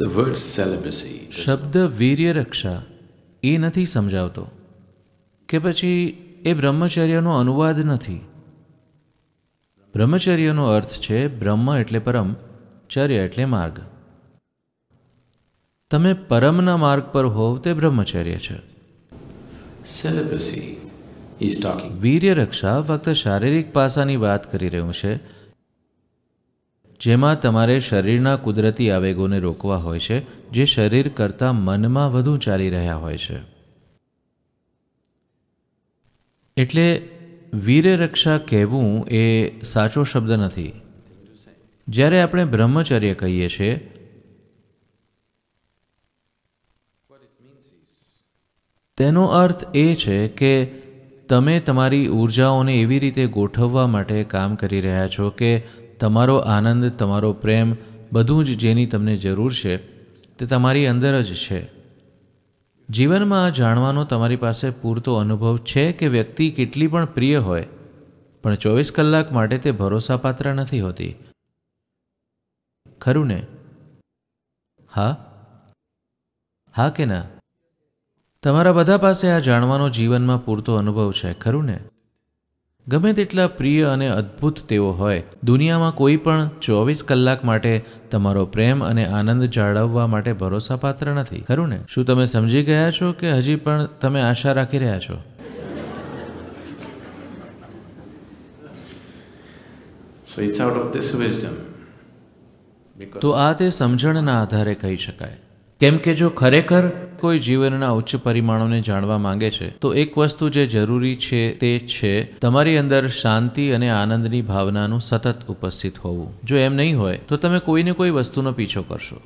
શબ્દ વીર્ય રક્ષા એ નથી સમજાવતો કે પછી એ બ્રહ્મચર્યનો અનુવાદ નથી બ્રહ્મચર્યનો અર્થ છે બ્રહ્મ એટલે પરમ ચર્ય એટલે માર્ગ તમે પરમના માર્ગ પર હોવ તે બ્રહ્મચર્ય છે સેલિબસી વીર્ય રક્ષા ફક્ત શારીરિક પાસાની વાત કરી રહ્યું છે જેમાં તમારે શરીરના કુદરતી આવેગોને રોકવા હોય છે જે શરીર કરતાં મનમાં વધુ ચાલી રહ્યા હોય છે એટલે વીરે રક્ષા કહેવું એ સાચો શબ્દ નથી જ્યારે આપણે બ્રહ્મચર્ય કહીએ છીએ તેનો અર્થ એ છે કે તમે તમારી ઉર્જાઓને એવી રીતે ગોઠવવા માટે કામ કરી રહ્યા છો કે તમારો આનંદ તમારો પ્રેમ બધું જ જેની તમને જરૂર છે તે તમારી અંદર જ છે જીવનમાં આ જાણવાનો તમારી પાસે પૂરતો અનુભવ છે કે વ્યક્તિ કેટલી પણ પ્રિય હોય પણ ચોવીસ કલાક માટે તે ભરોસાપાત્ર નથી હોતી ખરું ને હા હા કે ના તમારા બધા પાસે આ જાણવાનો જીવનમાં પૂરતો અનુભવ છે ખરું ને ગમે તેટલા પ્રિય અને અદ્ભુત તેઓ હોય દુનિયામાં કોઈ પણ ચોવીસ કલાક માટે તમારો પ્રેમ અને આનંદ જાળવવા માટે ભરોસાપાત્ર નથી ખરું ને શું તમે સમજી ગયા છો કે હજી પણ તમે આશા રાખી રહ્યા છો તો આ તે સમજણના આધારે કહી શકાય કેમ કે જો ખરેખર કોઈ જીવનના ઉચ્ચ પરિમાણોને જાણવા માંગે છે તો એક વસ્તુ જે જરૂરી છે તે છે તમારી અંદર શાંતિ અને આનંદની ભાવનાનું સતત ઉપસ્થિત હોવું જો એમ નહીં હોય તો તમે કોઈને કોઈ વસ્તુનો પીછો કરશો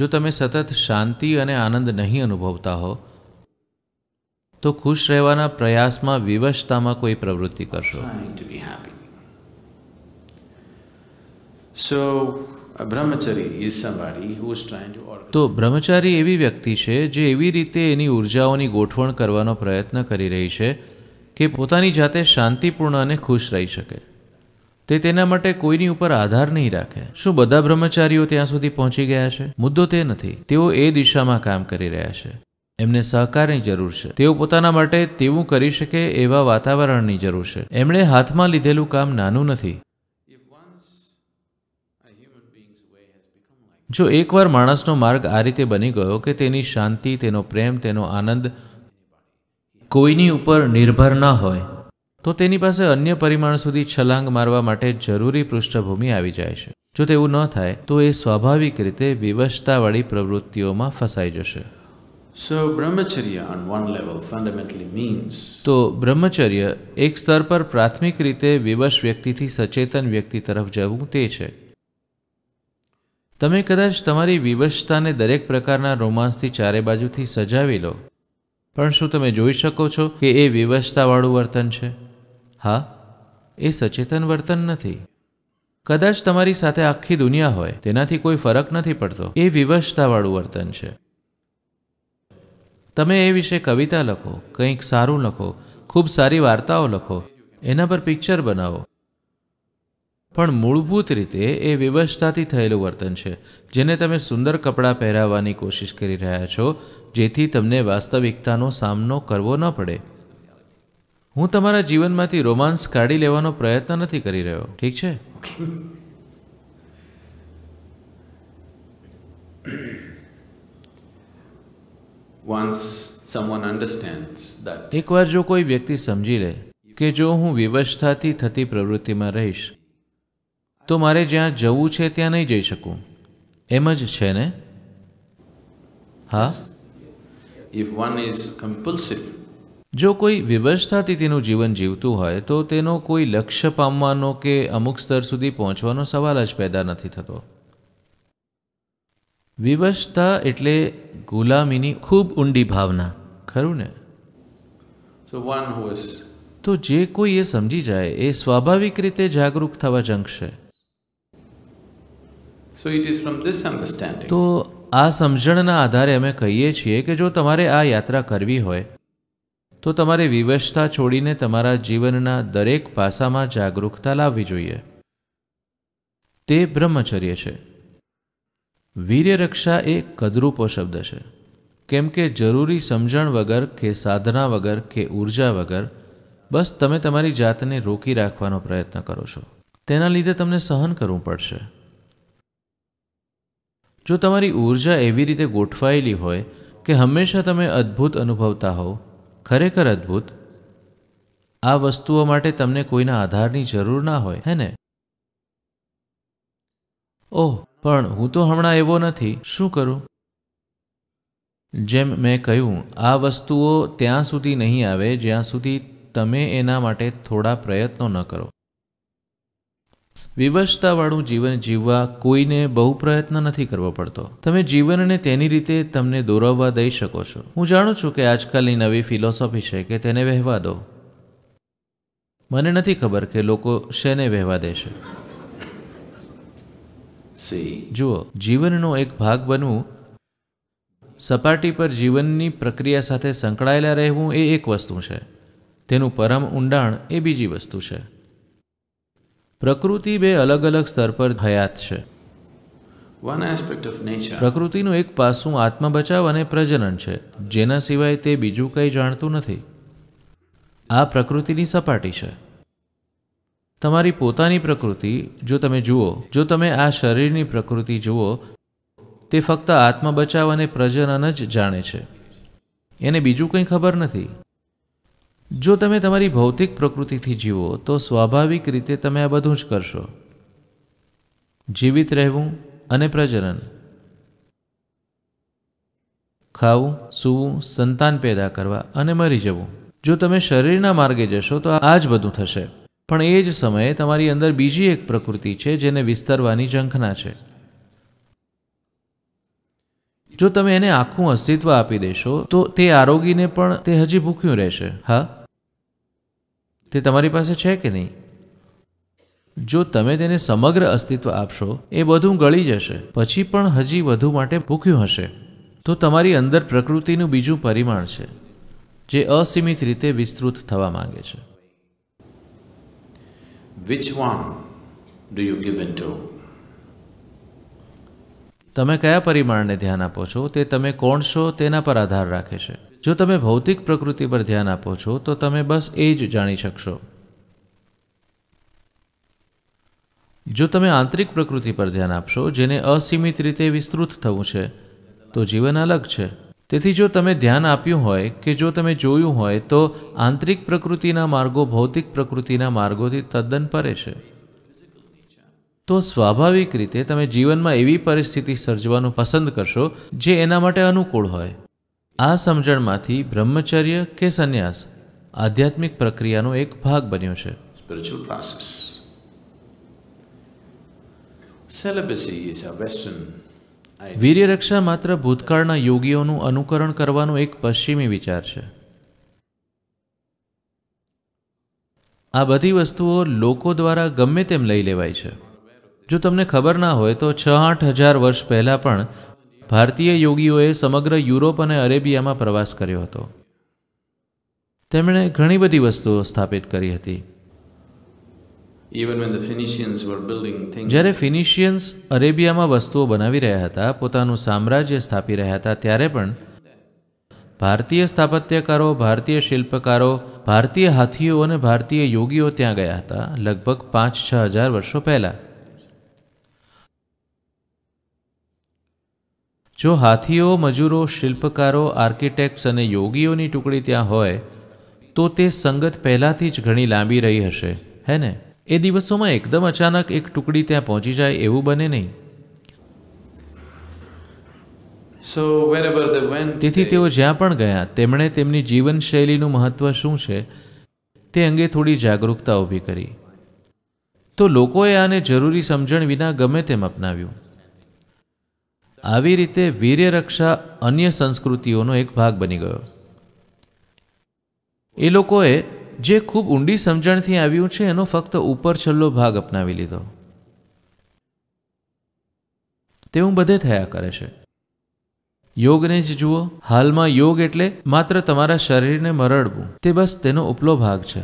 જો તમે સતત શાંતિ અને આનંદ નહીં અનુભવતા હો તો ખુશ રહેવાના પ્રયાસમાં વિવશતામાં કોઈ પ્રવૃત્તિ કરશો So તો બ્રહ્મચારી એવી વ્યક્તિ છે જે એવી રીતે એની ઉર્જાઓની ગોઠવણ કરવાનો પ્રયત્ન કરી રહી છે કે પોતાની જાતે શાંતિપૂર્ણ અને ખુશ રહી શકે તે તેના માટે કોઈની ઉપર આધાર નહીં રાખે શું બધા બ્રહ્મચારીઓ ત્યાં સુધી પહોંચી ગયા છે મુદ્દો તે નથી તેઓ એ દિશામાં કામ કરી રહ્યા છે એમને સહકારની જરૂર છે તેઓ પોતાના માટે તેવું કરી શકે એવા વાતાવરણની જરૂર છે એમણે હાથમાં લીધેલું કામ નાનું નથી જો એકવાર માણસનો માર્ગ આ રીતે બની ગયો કે તેની શાંતિ તેનો પ્રેમ તેનો આનંદ કોઈની ઉપર નિર્ભર ન હોય તો તેની પાસે અન્ય પરિમાણ સુધી છલાંગ મારવા માટે જરૂરી પૃષ્ઠભૂમિ આવી જાય છે જો તેવું ન થાય તો એ સ્વાભાવિક રીતે વિવશતાવાળી પ્રવૃત્તિઓમાં ફસાઈ જશે સો બ્રહ્મચર્ય on one level fundamentally means તો બ્રહ્મચર્ય એક સ્તર પર પ્રાથમિક રીતે વિવશ વ્યક્તિથી સચેતન વ્યક્તિ તરફ જવું તે છે તમે કદાચ તમારી વિવશતાને દરેક પ્રકારના રોમાંસથી ચારે બાજુથી સજાવી લો પણ શું તમે જોઈ શકો છો કે એ વિવશતાવાળું વર્તન છે હા એ સચેતન વર્તન નથી કદાચ તમારી સાથે આખી દુનિયા હોય તેનાથી કોઈ ફરક નથી પડતો એ વિવશતાવાળું વર્તન છે તમે એ વિશે કવિતા લખો કંઈક સારું લખો ખૂબ સારી વાર્તાઓ લખો એના પર પિક્ચર બનાવો પણ મૂળભૂત રીતે એ વ્યવસ્થાથી થયેલું વર્તન છે જેને તમે સુંદર કપડાં પહેરાવવાની કોશિશ કરી રહ્યા છો જેથી તમને વાસ્તવિકતાનો સામનો કરવો ન પડે હું તમારા જીવનમાંથી રોમાન્સ કાઢી લેવાનો પ્રયત્ન નથી કરી રહ્યો ઠીક છે એકવાર જો કોઈ વ્યક્તિ સમજી લે કે જો હું વ્યવસ્થાથી થતી પ્રવૃત્તિમાં રહીશ તો મારે જ્યાં જવું છે ત્યાં નહીં જઈ શકું એમ જ છે ને હા ઇફ વન ઇઝ કમ્પલ્સિવ જો કોઈ વિવશતાથી તેનું જીવન જીવતું હોય તો તેનો કોઈ લક્ષ્ય પામવાનો કે અમુક સ્તર સુધી પહોંચવાનો સવાલ જ પેદા નથી થતો વિવશતા એટલે ગુલામીની ખૂબ ઊંડી ભાવના ખરું ને સો વન હુ તો જે કોઈ એ સમજી જાય એ સ્વાભાવિક રીતે જાગૃત થવા જંગશે So it is from this understanding. તો આ સમજણના આધારે અમે કહીએ છીએ કે જો તમારે આ યાત્રા કરવી હોય તો તમારે વિવશતા છોડીને તમારા જીવનના દરેક પાસામાં જાગરૂકતા લાવવી જોઈએ તે બ્રહ્મચર્ય છે વીર્યરક્ષા એ કદરૂપો શબ્દ છે કેમ કે જરૂરી સમજણ વગર કે સાધના વગર કે ઉર્જા વગર બસ તમે તમારી જાતને રોકી રાખવાનો પ્રયત્ન કરો છો તેના લીધે તમને સહન કરવું પડશે જો તમારી ઊર્જા એવી રીતે ગોઠવાયેલી હોય કે હંમેશા તમે અદ્ભુત અનુભવતા હો ખરેખર અદ્ભુત આ વસ્તુઓ માટે તમને કોઈના આધારની જરૂર ના હોય હે ને ઓહ પણ હું તો હમણાં એવો નથી શું કરું જેમ મેં કહ્યું આ વસ્તુઓ ત્યાં સુધી નહીં આવે જ્યાં સુધી તમે એના માટે થોડા પ્રયત્નો ન કરો વિવશતાવાળું જીવન જીવવા કોઈને બહુ પ્રયત્ન નથી કરવો પડતો તમે જીવનને તેની રીતે તમને દોરવવા દઈ શકો છો હું જાણું છું કે આજકાલની નવી ફિલોસોફી છે કે તેને વહેવા દો મને નથી ખબર કે લોકો શેને વહેવા દેશે જુઓ જીવનનો એક ભાગ બનવું સપાટી પર જીવનની પ્રક્રિયા સાથે સંકળાયેલા રહેવું એ એક વસ્તુ છે તેનું પરમ ઊંડાણ એ બીજી વસ્તુ છે પ્રકૃતિ બે અલગ અલગ સ્તર પર હયાત છે પ્રકૃતિનું એક પાસું આત્મબચાવ અને પ્રજનન છે જેના સિવાય તે બીજું કંઈ જાણતું નથી આ પ્રકૃતિની સપાટી છે તમારી પોતાની પ્રકૃતિ જો તમે જુઓ જો તમે આ શરીરની પ્રકૃતિ જુઓ તે ફક્ત આત્મબચાવ અને પ્રજનન જ જાણે છે એને બીજું કંઈ ખબર નથી જો તમે તમારી ભૌતિક પ્રકૃતિથી જીવો તો સ્વાભાવિક રીતે તમે આ બધું જ કરશો જીવિત રહેવું અને પ્રજનન ખાવું સૂવું સંતાન પેદા કરવા અને મરી જવું જો તમે શરીરના માર્ગે જશો તો આ જ બધું થશે પણ એ જ સમયે તમારી અંદર બીજી એક પ્રકૃતિ છે જેને વિસ્તારવાની ઝંખના છે જો તમે એને આખું અસ્તિત્વ આપી દેશો તો તે આરોગીને પણ તે હજી ભૂખ્યું રહેશે હા તે તમારી પાસે છે કે નહીં જો તમે તેને સમગ્ર અસ્તિત્વ આપશો એ બધું ગળી જશે પછી પણ હજી વધુ માટે ભૂખ્યું હશે તો તમારી અંદર પ્રકૃતિનું બીજું પરિમાણ છે જે અસીમિત રીતે વિસ્તૃત થવા માંગે છે which do you give to તમે કયા પરિમાણને ધ્યાન આપો છો તે તમે કોણ છો તેના પર આધાર રાખે છે જો તમે ભૌતિક પ્રકૃતિ પર ધ્યાન આપો છો તો તમે બસ એ જ જાણી શકશો જો તમે આંતરિક પ્રકૃતિ પર ધ્યાન આપશો જેને અસીમિત રીતે વિસ્તૃત થવું છે તો જીવન અલગ છે તેથી જો તમે ધ્યાન આપ્યું હોય કે જો તમે જોયું હોય તો આંતરિક પ્રકૃતિના માર્ગો ભૌતિક પ્રકૃતિના માર્ગોથી તદ્દન પરે છે તો સ્વાભાવિક રીતે તમે જીવનમાં એવી પરિસ્થિતિ સર્જવાનું પસંદ કરશો જે એના માટે અનુકૂળ હોય આ સમજણમાંથી બ્રહ્મચર્ય કે સંન્યાસ આધ્યાત્મિક પ્રક્રિયાનો એક ભાગ બન્યો છે spiritual process celibacy is a western વીર્યરક્ષા માત્ર ભૂતકાળના યોગીઓનું અનુકરણ કરવાનો એક પશ્ચિમી વિચાર છે આ બધી વસ્તુઓ લોકો દ્વારા ગમે તેમ લઈ લેવાય છે જો તમને ખબર ના હોય તો છ આઠ હજાર વર્ષ પહેલાં પણ ભારતીય યોગીઓએ સમગ્ર યુરોપ અને અરેબિયામાં પ્રવાસ કર્યો હતો તેમણે ઘણી બધી વસ્તુઓ સ્થાપિત કરી હતી જ્યારે ફિનિશિયન્સ અરેબિયામાં વસ્તુઓ બનાવી રહ્યા હતા પોતાનું સામ્રાજ્ય સ્થાપી રહ્યા હતા ત્યારે પણ ભારતીય સ્થાપત્યકારો ભારતીય શિલ્પકારો ભારતીય હાથીઓ અને ભારતીય યોગીઓ ત્યાં ગયા હતા લગભગ પાંચ છ હજાર વર્ષો પહેલાં જો હાથીઓ મજૂરો શિલ્પકારો આર્કિટેક્ટ્સ અને યોગીઓની ટુકડી ત્યાં હોય તો તે સંગત પહેલાંથી જ ઘણી લાંબી રહી હશે હે ને એ દિવસોમાં એકદમ અચાનક એક ટુકડી ત્યાં પહોંચી જાય એવું બને નહીં તેથી તેઓ જ્યાં પણ ગયા તેમણે તેમની જીવનશૈલીનું મહત્વ શું છે તે અંગે થોડી જાગરૂકતા ઊભી કરી તો લોકોએ આને જરૂરી સમજણ વિના ગમે તેમ અપનાવ્યું આવી રીતે વીર્યરક્ષા અન્ય સંસ્કૃતિઓનો એક ભાગ બની ગયો એ લોકોએ જે ખૂબ ઊંડી સમજણથી આવ્યું છે એનો ફક્ત ઉપર છેલ્લો ભાગ અપનાવી લીધો તેવું બધે થયા કરે છે યોગને જ જુઓ હાલમાં યોગ એટલે માત્ર તમારા શરીરને મરડવું તે બસ તેનો ઉપલો ભાગ છે